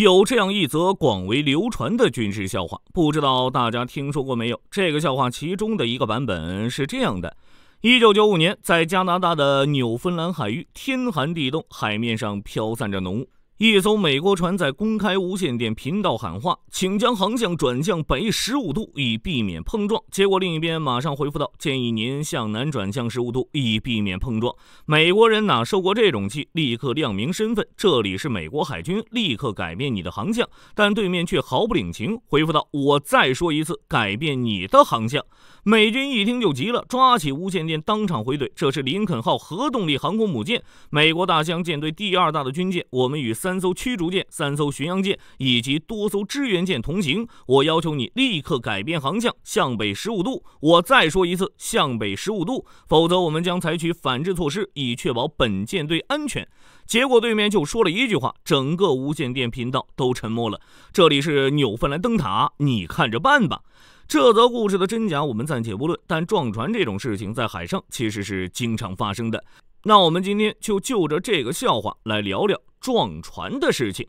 有这样一则广为流传的军事笑话，不知道大家听说过没有？这个笑话其中的一个版本是这样的：一九九五年，在加拿大的纽芬兰海域，天寒地冻，海面上飘散着浓雾。一艘美国船在公开无线电频道喊话：“请将航向转向北十五度，以避免碰撞。”结果另一边马上回复道：“建议您向南转向十五度，以避免碰撞。”美国人哪受过这种气？立刻亮明身份：“这里是美国海军，立刻改变你的航向！”但对面却毫不领情，回复道：“我再说一次，改变你的航向！”美军一听就急了，抓起无线电当场回怼：“这是林肯号核动力航空母舰，美国大西洋舰队第二大的军舰，我们与……”三艘驱逐舰、三艘巡洋舰以及多艘支援舰同行。我要求你立刻改变航向，向北十五度。我再说一次，向北十五度。否则，我们将采取反制措施，以确保本舰队安全。结果，对面就说了一句话，整个无线电频道都沉默了。这里是纽芬兰灯塔，你看着办吧。这则故事的真假我们暂且不论，但撞船这种事情在海上其实是经常发生的。那我们今天就就着这个笑话来聊聊。撞船的事情，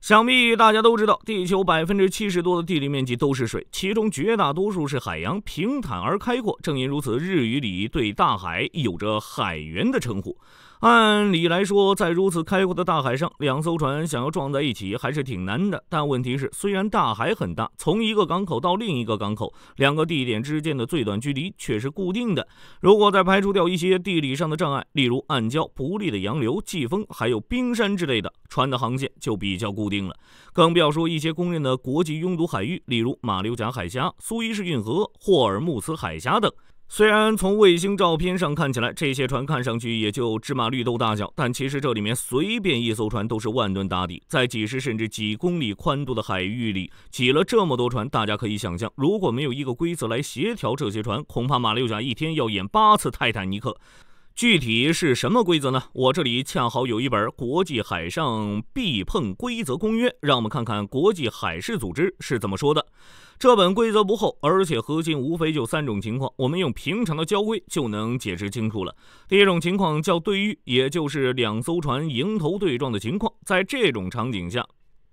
想必大家都知道。地球百分之七十多的地理面积都是水，其中绝大多数是海洋，平坦而开阔。正因如此，日语里对大海有着“海员”的称呼。按理来说，在如此开阔的大海上，两艘船想要撞在一起还是挺难的。但问题是，虽然大海很大，从一个港口到另一个港口，两个地点之间的最短距离却是固定的。如果再排除掉一些地理上的障碍，例如暗礁、不利的洋流、季风，还有冰山之类的，船的航线就比较固定了。更不要说一些公认的国际拥堵海域，例如马六甲海峡、苏伊士运河、霍尔木兹海峡等。虽然从卫星照片上看起来，这些船看上去也就芝麻绿豆大小，但其实这里面随便一艘船都是万吨大底。在几十甚至几公里宽度的海域里挤了这么多船，大家可以想象，如果没有一个规则来协调这些船，恐怕马六甲一天要演八次泰坦尼克。具体是什么规则呢？我这里恰好有一本《国际海上避碰规则公约》，让我们看看国际海事组织是怎么说的。这本规则不厚，而且核心无非就三种情况，我们用平常的交规就能解释清楚了。第一种情况叫对遇，也就是两艘船迎头对撞的情况，在这种场景下。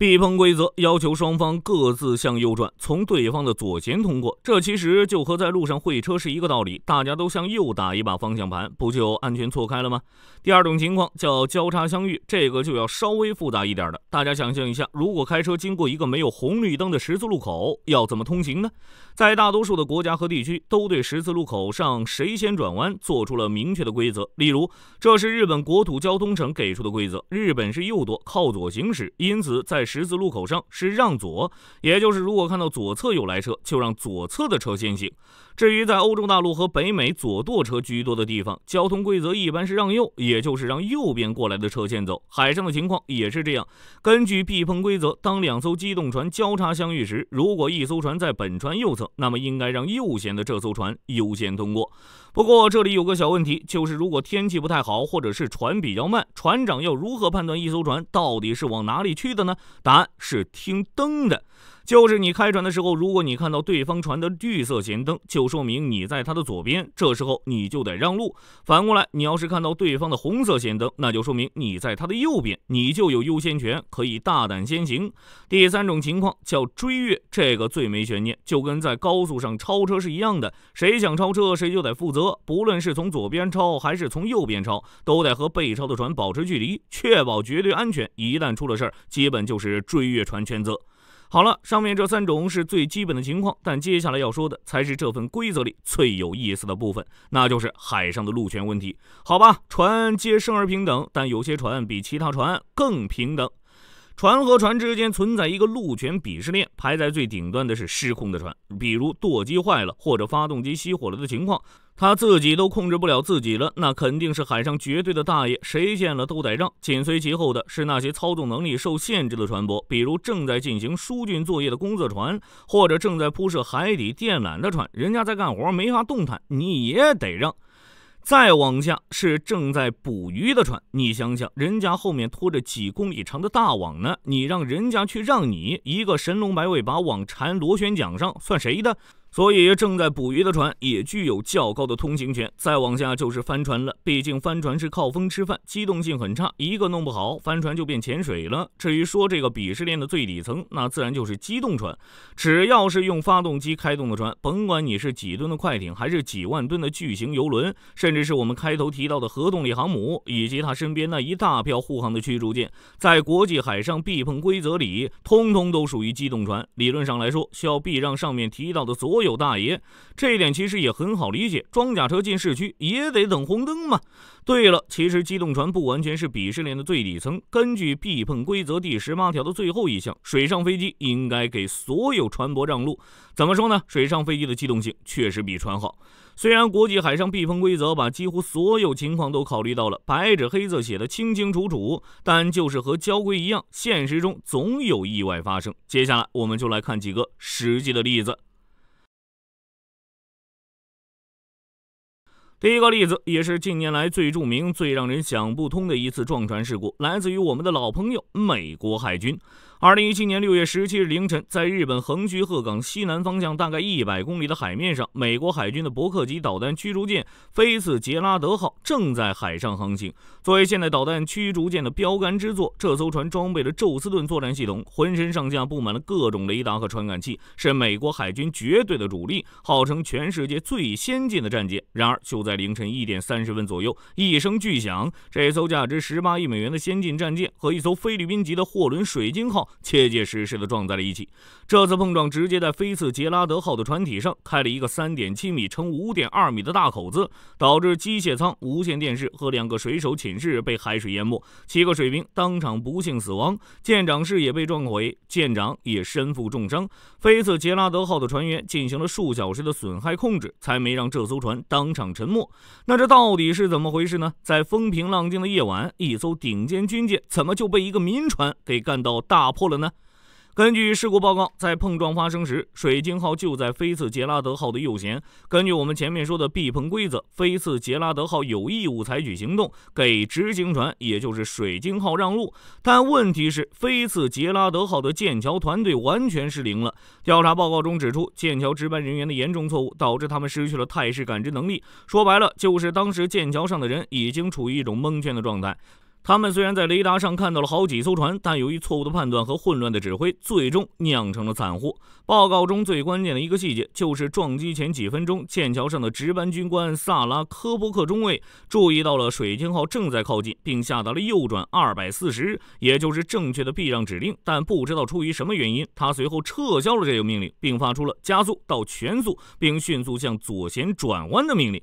避碰规则要求双方各自向右转，从对方的左前通过。这其实就和在路上会车是一个道理，大家都向右打一把方向盘，不就安全错开了吗？第二种情况叫交叉相遇，这个就要稍微复杂一点的。大家想象一下，如果开车经过一个没有红绿灯的十字路口，要怎么通行呢？在大多数的国家和地区，都对十字路口上谁先转弯做出了明确的规则。例如，这是日本国土交通省给出的规则：日本是右舵，靠左行驶，因此在。十字路口上是让左，也就是如果看到左侧有来车，就让左侧的车先行。至于在欧洲大陆和北美左舵车居多的地方，交通规则一般是让右，也就是让右边过来的车先走。海上的情况也是这样。根据避碰规则，当两艘机动船交叉相遇时，如果一艘船在本船右侧，那么应该让右舷的这艘船优先通过。不过这里有个小问题，就是如果天气不太好，或者是船比较慢，船长要如何判断一艘船到底是往哪里去的呢？答案是听灯的。就是你开船的时候，如果你看到对方船的绿色前灯，就说明你在他的左边，这时候你就得让路。反过来，你要是看到对方的红色前灯，那就说明你在他的右边，你就有优先权，可以大胆先行。第三种情况叫追越，这个最没悬念，就跟在高速上超车是一样的，谁想超车谁就得负责。不论是从左边超还是从右边超，都得和被超的船保持距离，确保绝对安全。一旦出了事儿，基本就是追越船全责。好了，上面这三种是最基本的情况，但接下来要说的才是这份规则里最有意思的部分，那就是海上的路权问题。好吧，船皆生而平等，但有些船比其他船更平等。船和船之间存在一个路权鄙视链，排在最顶端的是失控的船，比如舵机坏了或者发动机熄火了的情况，他自己都控制不了自己了，那肯定是海上绝对的大爷，谁见了都得让。紧随其后的是那些操纵能力受限制的船舶，比如正在进行疏浚作业的工作船，或者正在铺设海底电缆的船，人家在干活没法动弹，你也得让。再往下是正在捕鱼的船，你想想，人家后面拖着几公里长的大网呢，你让人家去让你一个神龙摆尾把网缠螺旋桨上，算谁的？所以正在捕鱼的船也具有较高的通行权。再往下就是帆船了，毕竟帆船是靠风吃饭，机动性很差，一个弄不好帆船就变潜水了。至于说这个鄙视链的最底层，那自然就是机动船，只要是用发动机开动的船，甭管你是几吨的快艇，还是几万吨的巨型游轮，甚至是我们开头提到的核动力航母，以及它身边那一大票护航的驱逐舰，在国际海上避碰规则里，通通都属于机动船。理论上来说，需要避让上面提到的所有。有大爷，这一点其实也很好理解，装甲车进市区也得等红灯嘛。对了，其实机动船不完全是鄙视链的最底层。根据避碰规则第十八条的最后一项，水上飞机应该给所有船舶让路。怎么说呢？水上飞机的机动性确实比船好。虽然国际海上避碰规则把几乎所有情况都考虑到了，白纸黑字写的清清楚楚，但就是和交规一样，现实中总有意外发生。接下来我们就来看几个实际的例子。第一个例子，也是近年来最著名、最让人想不通的一次撞船事故，来自于我们的老朋友美国海军。二零一七年六月十七日凌晨，在日本横须贺港西南方向大概一百公里的海面上，美国海军的伯克级导弹驱逐舰“菲茨杰拉德号”正在海上航行。作为现代导弹驱逐舰的标杆之作，这艘船装备了宙斯盾作战系统，浑身上下布满了各种雷达和传感器，是美国海军绝对的主力，号称全世界最先进的战舰。然而，就在凌晨一点三十分左右，一声巨响，这艘价值十八亿美元的先进战舰和一艘菲律宾级的货轮“水晶号”。切切实实的撞在了一起。这次碰撞直接在菲茨杰拉德号的船体上开了一个三点七米乘五点二米的大口子，导致机械舱、无线电视和两个水手寝室被海水淹没，七个水兵当场不幸死亡。舰长室也被撞毁，舰长也身负重伤。菲茨杰拉德号的船员进行了数小时的损害控制，才没让这艘船当场沉没。那这到底是怎么回事呢？在风平浪静的夜晚，一艘顶尖军舰怎么就被一个民船给干到大？破了呢。根据事故报告，在碰撞发生时，水晶号就在飞茨杰拉德号的右舷。根据我们前面说的避碰规则，飞茨杰拉德号有义务采取行动，给执行船，也就是水晶号让路。但问题是，飞茨杰拉德号的剑桥团队完全失灵了。调查报告中指出，剑桥值班人员的严重错误导致他们失去了态势感知能力。说白了，就是当时剑桥上的人已经处于一种蒙圈的状态。他们虽然在雷达上看到了好几艘船，但由于错误的判断和混乱的指挥，最终酿成了惨祸。报告中最关键的一个细节就是，撞击前几分钟，剑桥上的值班军官萨拉科波克中尉注意到了水晶号正在靠近，并下达了右转二百四十，也就是正确的避让指令。但不知道出于什么原因，他随后撤销了这个命令，并发出了加速到全速，并迅速向左舷转弯的命令。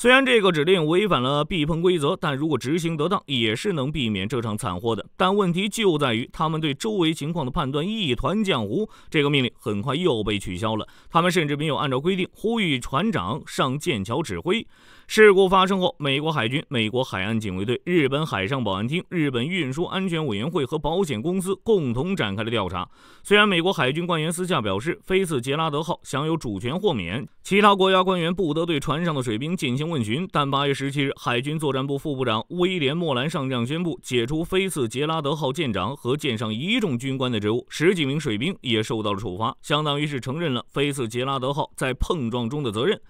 虽然这个指令违反了避碰规则，但如果执行得当，也是能避免这场惨祸的。但问题就在于他们对周围情况的判断一团浆糊，这个命令很快又被取消了。他们甚至没有按照规定呼吁船长上舰桥指挥。事故发生后，美国海军、美国海岸警卫队、日本海上保安厅、日本运输安全委员会和保险公司共同展开了调查。虽然美国海军官员私下表示，菲茨杰拉德号享有主权豁免，其他国家官员不得对船上的水兵进行问询，但八月十七日，海军作战部副部长威廉莫兰上将宣布解除菲茨杰拉德号舰长和舰上一众军官的职务，十几名水兵也受到了处罚，相当于是承认了菲茨杰拉德号在碰撞中的责任。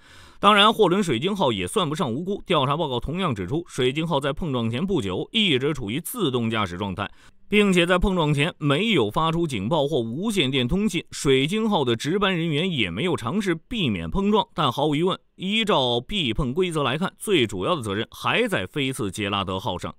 当然，货轮“水晶号”也算不上无辜。调查报告同样指出，“水晶号”在碰撞前不久一直处于自动驾驶状态，并且在碰撞前没有发出警报或无线电通信。“水晶号”的值班人员也没有尝试避免碰撞。但毫无疑问，依照避碰规则来看，最主要的责任还在“菲茨杰拉德号”上。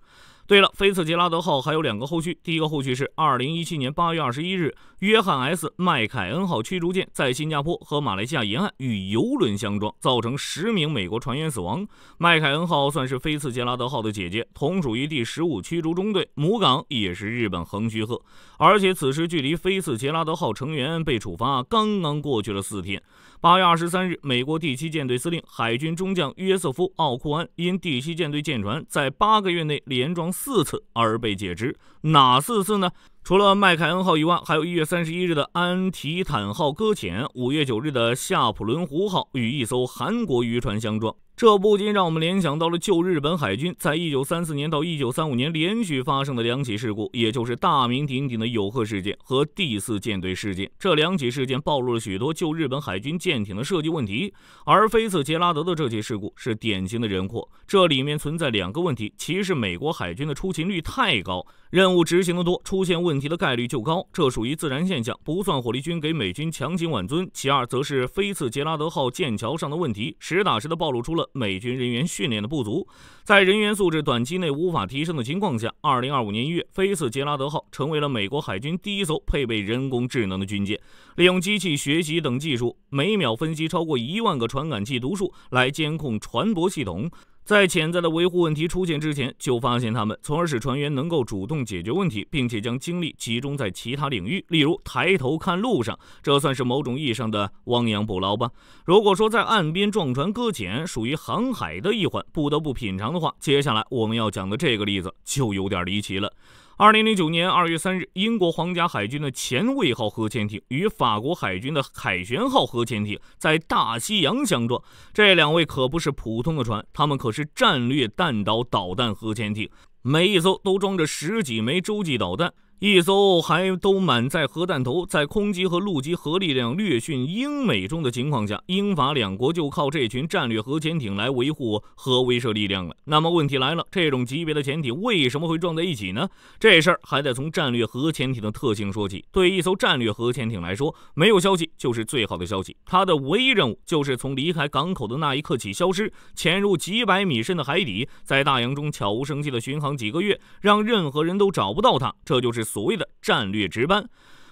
对了，菲茨杰拉德号还有两个后续。第一个后续是二零一七年八月二十一日，约翰 ·S· 麦凯恩号驱逐舰在新加坡和马来西亚沿岸与游轮相撞，造成十名美国船员死亡。麦凯恩号算是菲茨杰拉德号的姐姐，同属于第十五驱逐中队，母港也是日本横须贺。而且此时距离菲茨杰拉德号成员被处罚刚刚过去了四天。八月二十三日，美国第七舰队司令海军中将约瑟夫·奥库安因第七舰队舰船在八个月内连撞。四次而被解职，哪四次呢？除了麦凯恩号以外，还有一月三十一日的安提坦号搁浅，五月九日的夏普伦湖号与一艘韩国渔船相撞。这不禁让我们联想到了旧日本海军在一九三四年到一九三五年连续发生的两起事故，也就是大名鼎鼎的友贺事件和第四舰队事件。这两起事件暴露了许多旧日本海军舰艇的设计问题。而菲茨杰拉德的这起事故是典型的人祸，这里面存在两个问题：其一，美国海军的出勤率太高，任务执行的多，出现问题的概率就高，这属于自然现象，不算火力军给美军强行挽尊；其二，则是菲茨杰拉德号舰桥上的问题，实打实的暴露出了。美军人员训练的不足，在人员素质短期内无法提升的情况下，二零二五年一月，菲茨杰拉德号成为了美国海军第一艘配备人工智能的军舰，利用机器学习等技术，每秒分析超过一万个传感器读数来监控船舶系统。在潜在的维护问题出现之前就发现他们，从而使船员能够主动解决问题，并且将精力集中在其他领域，例如抬头看路上。这算是某种意义上的亡羊补牢吧。如果说在岸边撞船搁浅属于航海的一环，不得不品尝的话，接下来我们要讲的这个例子就有点离奇了。二零零九年二月三日，英国皇家海军的“前卫”号核潜艇与法国海军的“凯旋”号核潜艇在大西洋相撞。这两位可不是普通的船，他们可是战略弹道导弹核潜艇，每一艘都装着十几枚洲际导弹。一艘还都满载核弹头，在空基和陆基核力量略逊英美中的情况下，英法两国就靠这群战略核潜艇来维护核威慑力量了。那么问题来了，这种级别的潜艇为什么会撞在一起呢？这事儿还得从战略核潜艇的特性说起。对一艘战略核潜艇来说，没有消息就是最好的消息。它的唯一任务就是从离开港口的那一刻起消失，潜入几百米深的海底，在大洋中悄无声息地巡航几个月，让任何人都找不到它。这就是。所谓的战略值班。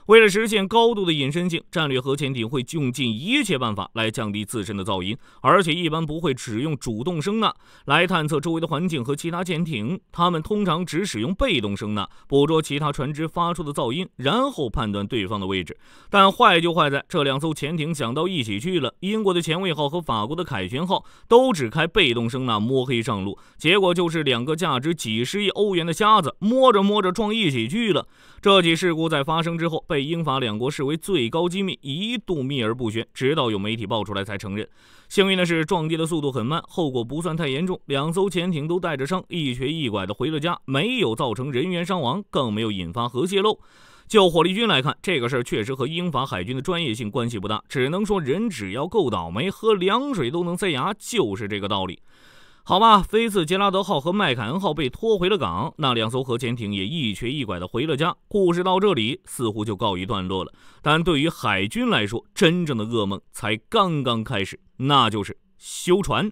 为了实现高度的隐身性，战略核潜艇会用尽一切办法来降低自身的噪音，而且一般不会只用主动声呐来探测周围的环境和其他潜艇。他们通常只使用被动声呐捕捉其他船只发出的噪音，然后判断对方的位置。但坏就坏在这两艘潜艇想到一起去了，英国的前卫号和法国的凯旋号都只开被动声呐摸黑上路，结果就是两个价值几十亿欧元的瞎子摸着摸着撞一起去了。这起事故在发生之后被。被英法两国视为最高机密，一度秘而不宣，直到有媒体爆出来才承认。幸运的是，撞击的速度很慢，后果不算太严重，两艘潜艇都带着伤，一瘸一拐的回了家，没有造成人员伤亡，更没有引发核泄漏。就火力军来看，这个事儿确实和英法海军的专业性关系不大，只能说人只要够倒霉，喝凉水都能塞牙，就是这个道理。好吧，菲茨杰拉德号和麦凯恩号被拖回了港，那两艘核潜艇也一瘸一拐地回了家。故事到这里似乎就告一段落了，但对于海军来说，真正的噩梦才刚刚开始，那就是修船。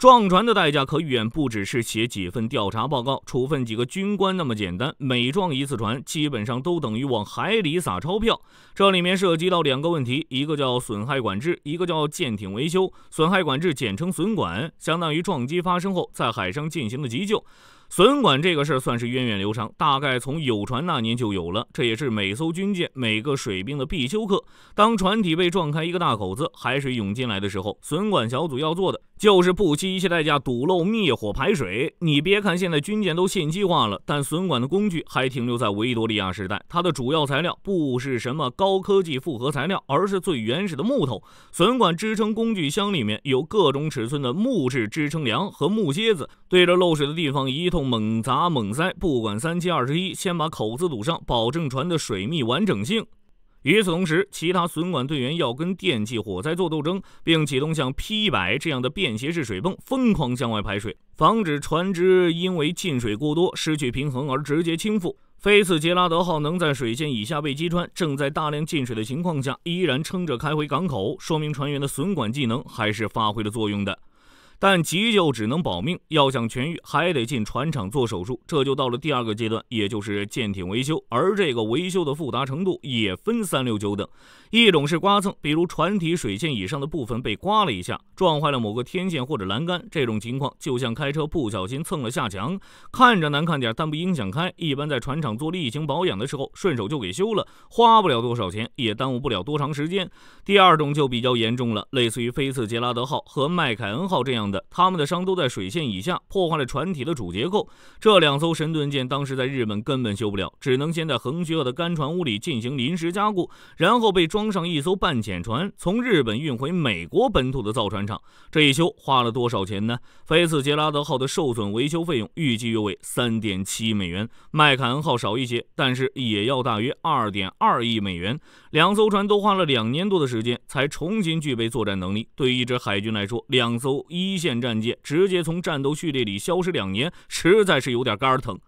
撞船的代价可远不只是写几份调查报告、处分几个军官那么简单。每撞一次船，基本上都等于往海里撒钞票。这里面涉及到两个问题，一个叫损害管制，一个叫舰艇维修。损害管制简称损管，相当于撞击发生后在海上进行的急救。损管这个事儿算是源远流长，大概从有船那年就有了。这也是每艘军舰每个水兵的必修课。当船体被撞开一个大口子，海水涌进来的时候，损管小组要做的。就是不惜一切代价堵漏、灭火、排水。你别看现在军舰都信息化了，但损管的工具还停留在维多利亚时代。它的主要材料不是什么高科技复合材料，而是最原始的木头。损管支撑工具箱里面有各种尺寸的木质支撑梁和木楔子，对着漏水的地方一通猛砸猛塞，不管三七二十一，先把口子堵上，保证船的水密完整性。与此同时，其他损管队员要跟电气火灾做斗争，并启动像 P 一百这样的便携式水泵，疯狂向外排水，防止船只因为进水过多失去平衡而直接倾覆。菲茨杰拉德号能在水线以下被击穿，正在大量进水的情况下依然撑着开回港口，说明船员的损管技能还是发挥了作用的。但急救只能保命，要想痊愈还得进船厂做手术，这就到了第二个阶段，也就是舰艇维修。而这个维修的复杂程度也分三六九等，一种是刮蹭，比如船体水线以上的部分被刮了一下，撞坏了某个天线或者栏杆，这种情况就像开车不小心蹭了下墙，看着难看点，但不影响开。一般在船厂做例行保养的时候，顺手就给修了，花不了多少钱，也耽误不了多长时间。第二种就比较严重了，类似于“菲茨杰拉德号”和“麦凯恩号”这样。他们的伤都在水线以下，破坏了船体的主结构。这两艘神盾舰当时在日本根本修不了，只能先在横须贺的干船坞里进行临时加固，然后被装上一艘半潜船，从日本运回美国本土的造船厂。这一修花了多少钱呢？菲茨杰拉德号的受损维修费用预计约为3.7亿美元，麦卡恩号少一些，但是也要大约2.2亿美元。两艘船都花了两年多的时间才重新具备作战能力。对一支海军来说，两艘一现战舰直接从战斗序列里消失两年，实在是有点肝疼。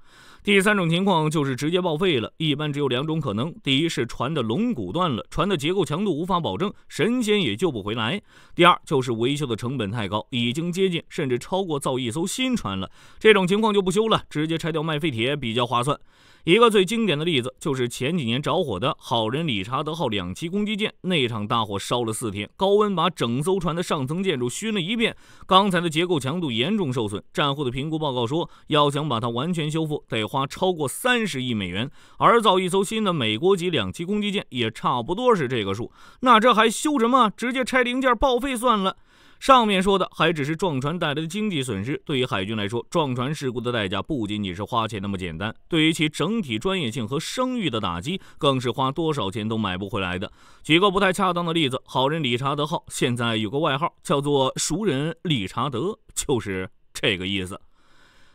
第三种情况就是直接报废了，一般只有两种可能：第一是船的龙骨断了，船的结构强度无法保证，神仙也救不回来；第二就是维修的成本太高，已经接近甚至超过造一艘新船了，这种情况就不修了，直接拆掉卖废铁比较划算。一个最经典的例子就是前几年着火的好人理查德号两栖攻击舰，那场大火烧了四天，高温把整艘船的上层建筑熏了一遍，钢材的结构强度严重受损。战后的评估报告说，要想把它完全修复，得花超过三十亿美元，而造一艘新的美国级两栖攻击舰也差不多是这个数。那这还修什么？直接拆零件报废算了。上面说的还只是撞船带来的经济损失，对于海军来说，撞船事故的代价不仅仅是花钱那么简单，对于其整体专业性和声誉的打击，更是花多少钱都买不回来的。举个不太恰当的例子，好人理查德号现在有个外号叫做“熟人理查德”，就是这个意思。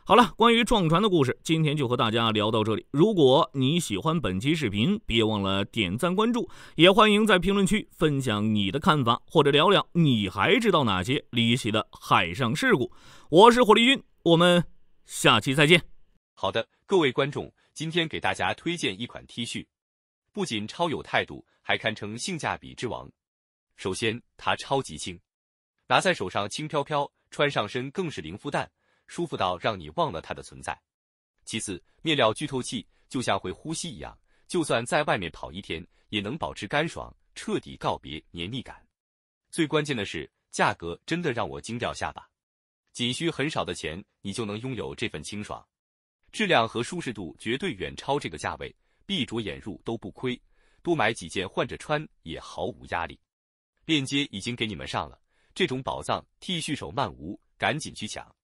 好了，关于撞船的故事，今天就和大家聊到这里。如果你喜欢本期视频，别忘了点赞关注，也欢迎在评论区分享你的看法，或者聊聊你还知道哪些离奇的海上事故。我是火力军，我们下期再见。好的，各位观众，今天给大家推荐一款 T 恤，不仅超有态度，还堪称性价比之王。首先，它超级轻，拿在手上轻飘飘，穿上身更是零负担。舒服到让你忘了它的存在。其次，面料巨透气，就像会呼吸一样，就算在外面跑一天，也能保持干爽，彻底告别黏腻感。最关键的是，价格真的让我惊掉下巴，仅需很少的钱，你就能拥有这份清爽，质量和舒适度绝对远超这个价位，闭着眼入都不亏，多买几件换着穿也毫无压力。链接已经给你们上了，这种宝藏 T 恤手慢无，赶紧去抢！